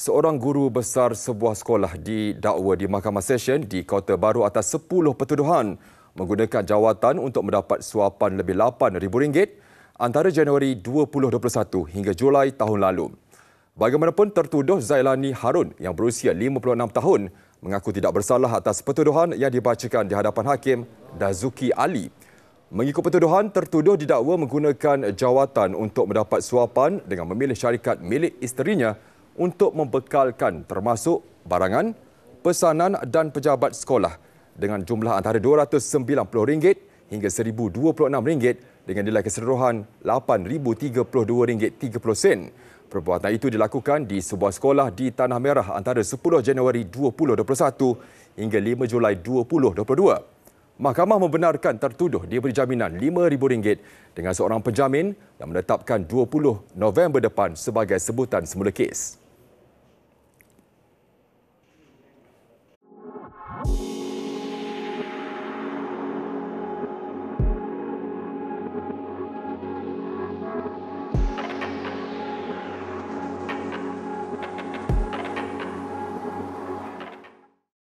Seorang guru besar sebuah sekolah didakwa di Mahkamah sesyen di Kota Baru atas 10 pertuduhan menggunakan jawatan untuk mendapat suapan lebih RM8,000 antara Januari 2021 hingga Julai tahun lalu. Bagaimanapun, tertuduh Zailani Harun yang berusia 56 tahun mengaku tidak bersalah atas pertuduhan yang dibacakan di hadapan Hakim Dazuki Ali. Mengikut pertuduhan, tertuduh didakwa menggunakan jawatan untuk mendapat suapan dengan memilih syarikat milik isterinya untuk membekalkan termasuk barangan, pesanan dan pejabat sekolah dengan jumlah antara RM290 hingga RM1026 dengan nilai keseluruhan RM8,032.30. Perbuatan itu dilakukan di sebuah sekolah di Tanah Merah antara 10 Januari 2021 hingga 5 Julai 2022. Mahkamah membenarkan tertuduh diberi jaminan RM5,000 dengan seorang penjamin yang menetapkan 20 November depan sebagai sebutan semula kes.